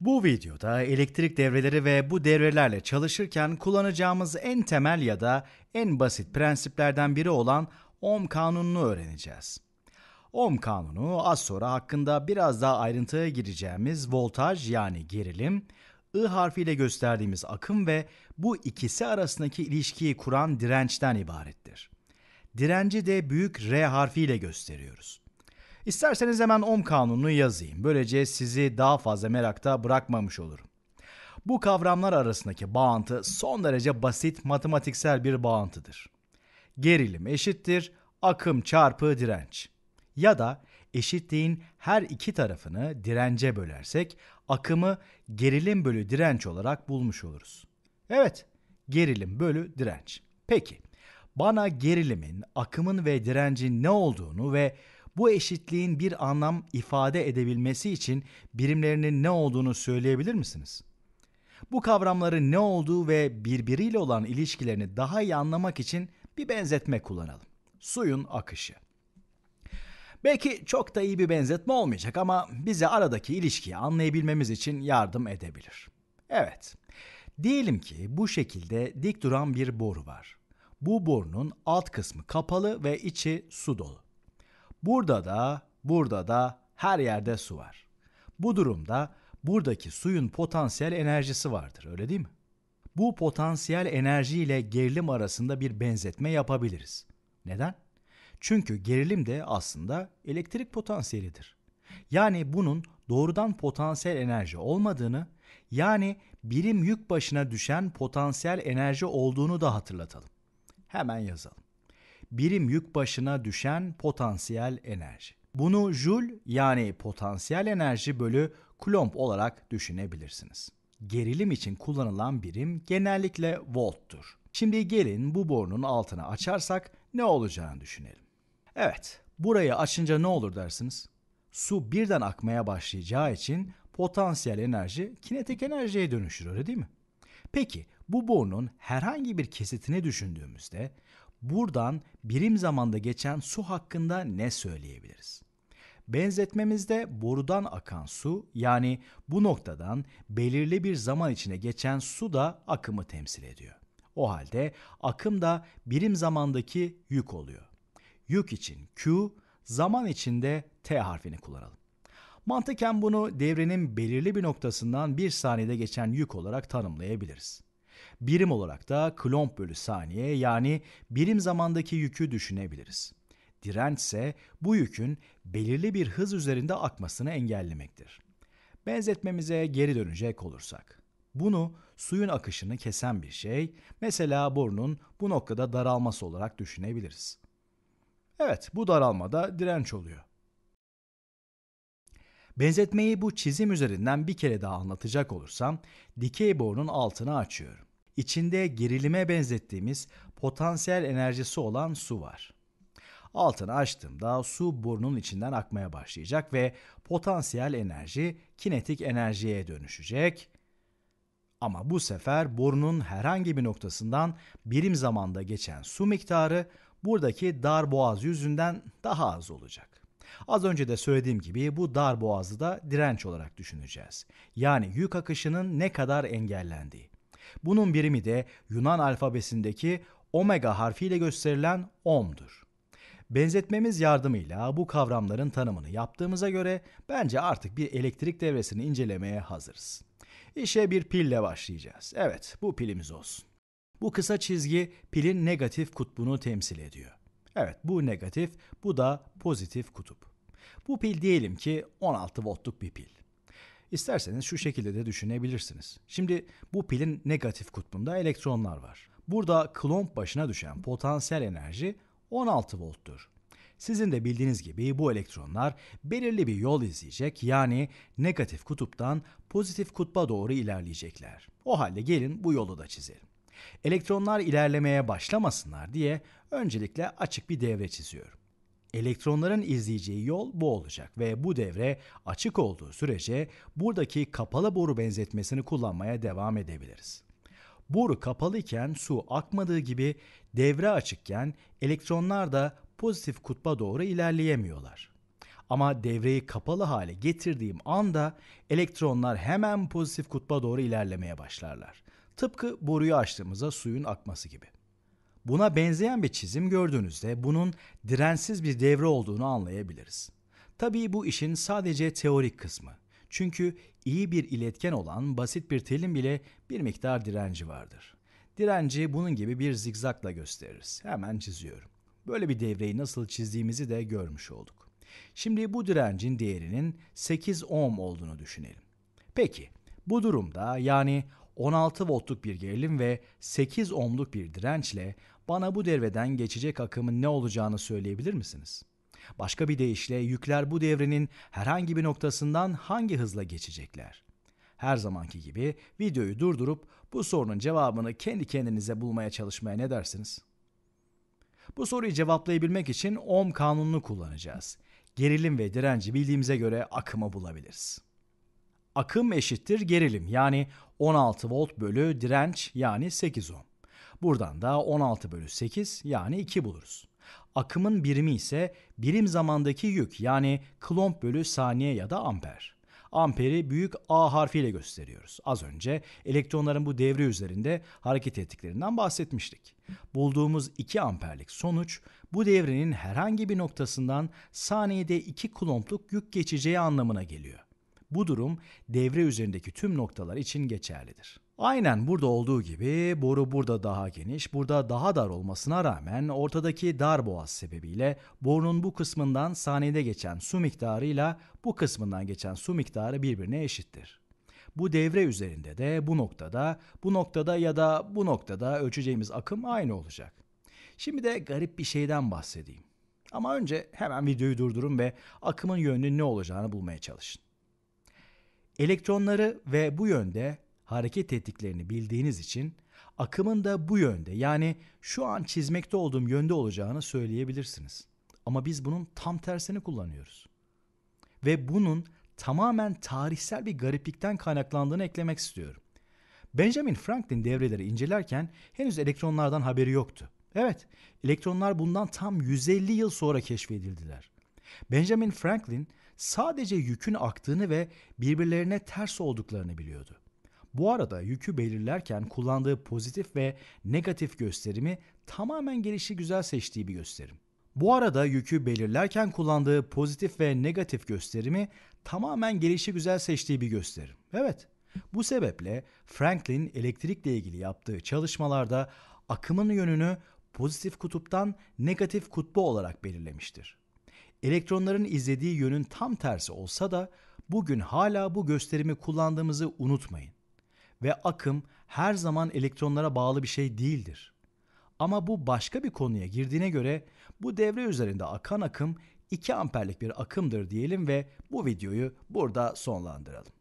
Bu videoda elektrik devreleri ve bu devrelerle çalışırken kullanacağımız en temel ya da en basit prensiplerden biri olan Ohm kanununu öğreneceğiz. Ohm kanunu az sonra hakkında biraz daha ayrıntıya gireceğimiz voltaj yani gerilim, I harfiyle gösterdiğimiz akım ve bu ikisi arasındaki ilişkiyi kuran dirençten ibarettir. Direnci de büyük R harfiyle gösteriyoruz. İsterseniz hemen ohm kanununu yazayım. Böylece sizi daha fazla merakta bırakmamış olurum. Bu kavramlar arasındaki bağıntı son derece basit matematiksel bir bağıntıdır. Gerilim eşittir akım çarpı direnç. Ya da eşitliğin her iki tarafını dirence bölersek akımı gerilim bölü direnç olarak bulmuş oluruz. Evet, gerilim bölü direnç. Peki, bana gerilimin, akımın ve direncin ne olduğunu ve bu eşitliğin bir anlam ifade edebilmesi için birimlerinin ne olduğunu söyleyebilir misiniz? Bu kavramların ne olduğu ve birbiriyle olan ilişkilerini daha iyi anlamak için bir benzetme kullanalım. Suyun akışı. Belki çok da iyi bir benzetme olmayacak ama bize aradaki ilişkiyi anlayabilmemiz için yardım edebilir. Evet. Diyelim ki bu şekilde dik duran bir boru var. Bu borunun alt kısmı kapalı ve içi su dolu. Burada da, burada da, her yerde su var. Bu durumda buradaki suyun potansiyel enerjisi vardır, öyle değil mi? Bu potansiyel enerji ile gerilim arasında bir benzetme yapabiliriz. Neden? Çünkü gerilim de aslında elektrik potansiyelidir. Yani bunun doğrudan potansiyel enerji olmadığını, yani birim yük başına düşen potansiyel enerji olduğunu da hatırlatalım. Hemen yazalım birim yük başına düşen potansiyel enerji. Bunu jül yani potansiyel enerji bölü kulomb olarak düşünebilirsiniz. Gerilim için kullanılan birim genellikle volttur. Şimdi gelin bu borunun altını açarsak ne olacağını düşünelim. Evet, burayı açınca ne olur dersiniz? Su birden akmaya başlayacağı için potansiyel enerji kinetik enerjiye dönüşür öyle değil mi? Peki bu borunun herhangi bir kesitini düşündüğümüzde Buradan birim zamanda geçen su hakkında ne söyleyebiliriz? Benzetmemizde borudan akan su yani bu noktadan belirli bir zaman içine geçen su da akımı temsil ediyor. O halde akım da birim zamandaki yük oluyor. Yük için Q, zaman içinde T harfini kullanalım. Mantıken bunu devrenin belirli bir noktasından bir saniyede geçen yük olarak tanımlayabiliriz. Birim olarak da klomp bölü saniye yani birim zamandaki yükü düşünebiliriz. Direnç ise bu yükün belirli bir hız üzerinde akmasını engellemektir. Benzetmemize geri dönecek olursak. Bunu suyun akışını kesen bir şey, mesela borunun bu noktada daralması olarak düşünebiliriz. Evet, bu daralma da direnç oluyor. Benzetmeyi bu çizim üzerinden bir kere daha anlatacak olursam, dikey borunun altını açıyorum. İçinde gerilime benzettiğimiz potansiyel enerjisi olan su var. Altını açtığımda su burnun içinden akmaya başlayacak ve potansiyel enerji kinetik enerjiye dönüşecek. Ama bu sefer borunun herhangi bir noktasından birim zamanda geçen su miktarı buradaki dar boğaz yüzünden daha az olacak. Az önce de söylediğim gibi bu dar boğazı da direnç olarak düşüneceğiz. Yani yük akışının ne kadar engellendiği. Bunun birimi de Yunan alfabesindeki omega harfiyle gösterilen om'dur. Benzetmemiz yardımıyla bu kavramların tanımını yaptığımıza göre bence artık bir elektrik devresini incelemeye hazırız. İşe bir pille başlayacağız. Evet, bu pilimiz olsun. Bu kısa çizgi pilin negatif kutbunu temsil ediyor. Evet, bu negatif, bu da pozitif kutup. Bu pil diyelim ki 16 voltluk bir pil. İsterseniz şu şekilde de düşünebilirsiniz. Şimdi bu pilin negatif kutbunda elektronlar var. Burada klomp başına düşen potansiyel enerji 16 volttur. Sizin de bildiğiniz gibi bu elektronlar belirli bir yol izleyecek yani negatif kutuptan pozitif kutba doğru ilerleyecekler. O halde gelin bu yolu da çizelim. Elektronlar ilerlemeye başlamasınlar diye öncelikle açık bir devre çiziyorum. Elektronların izleyeceği yol bu olacak ve bu devre açık olduğu sürece buradaki kapalı boru benzetmesini kullanmaya devam edebiliriz. Boru kapalı su akmadığı gibi devre açıkken elektronlar da pozitif kutba doğru ilerleyemiyorlar. Ama devreyi kapalı hale getirdiğim anda elektronlar hemen pozitif kutba doğru ilerlemeye başlarlar. Tıpkı boruyu açtığımızda suyun akması gibi. Buna benzeyen bir çizim gördüğünüzde bunun dirensiz bir devre olduğunu anlayabiliriz. Tabii bu işin sadece teorik kısmı. Çünkü iyi bir iletken olan basit bir telin bile bir miktar direnci vardır. Direnci bunun gibi bir zigzakla gösteririz. Hemen çiziyorum. Böyle bir devreyi nasıl çizdiğimizi de görmüş olduk. Şimdi bu direncin değerinin 8 ohm olduğunu düşünelim. Peki bu durumda yani 16 voltluk bir gerilim ve 8 ohmluk bir dirençle bana bu devreden geçecek akımın ne olacağını söyleyebilir misiniz? Başka bir deyişle yükler bu devrenin herhangi bir noktasından hangi hızla geçecekler? Her zamanki gibi videoyu durdurup bu sorunun cevabını kendi kendinize bulmaya çalışmaya ne dersiniz? Bu soruyu cevaplayabilmek için ohm kanununu kullanacağız. Gerilim ve direnci bildiğimize göre akımı bulabiliriz. Akım eşittir gerilim yani 16 volt bölü direnç yani 8 ohm. Buradan da 16 bölü 8 yani 2 buluruz. Akımın birimi ise birim zamandaki yük yani klomp bölü saniye ya da amper. Amperi büyük A harfiyle gösteriyoruz. Az önce elektronların bu devre üzerinde hareket ettiklerinden bahsetmiştik. Bulduğumuz 2 amperlik sonuç bu devrenin herhangi bir noktasından saniyede 2 klompluk yük geçeceği anlamına geliyor. Bu durum devre üzerindeki tüm noktalar için geçerlidir. Aynen burada olduğu gibi boru burada daha geniş, burada daha dar olmasına rağmen ortadaki dar boğaz sebebiyle borunun bu kısmından saniyede geçen su miktarıyla bu kısmından geçen su miktarı birbirine eşittir. Bu devre üzerinde de bu noktada, bu noktada ya da bu noktada ölçeceğimiz akım aynı olacak. Şimdi de garip bir şeyden bahsedeyim. Ama önce hemen videoyu durdurun ve akımın yönünün ne olacağını bulmaya çalışın. Elektronları ve bu yönde hareket ettiklerini bildiğiniz için akımın da bu yönde yani şu an çizmekte olduğum yönde olacağını söyleyebilirsiniz. Ama biz bunun tam tersini kullanıyoruz. Ve bunun tamamen tarihsel bir gariplikten kaynaklandığını eklemek istiyorum. Benjamin Franklin devreleri incelerken henüz elektronlardan haberi yoktu. Evet, elektronlar bundan tam 150 yıl sonra keşfedildiler. Benjamin Franklin sadece yükün aktığını ve birbirlerine ters olduklarını biliyordu. Bu arada yükü belirlerken kullandığı pozitif ve negatif gösterimi tamamen gelişi güzel seçtiği bir gösterim. Bu arada yükü belirlerken kullandığı pozitif ve negatif gösterimi tamamen gelişi güzel seçtiği bir gösterim. Evet. Bu sebeple Franklin elektrikle ilgili yaptığı çalışmalarda akımın yönünü pozitif kutuptan negatif kutbu olarak belirlemiştir. Elektronların izlediği yönün tam tersi olsa da bugün hala bu gösterimi kullandığımızı unutmayın. Ve akım her zaman elektronlara bağlı bir şey değildir. Ama bu başka bir konuya girdiğine göre bu devre üzerinde akan akım 2 amperlik bir akımdır diyelim ve bu videoyu burada sonlandıralım.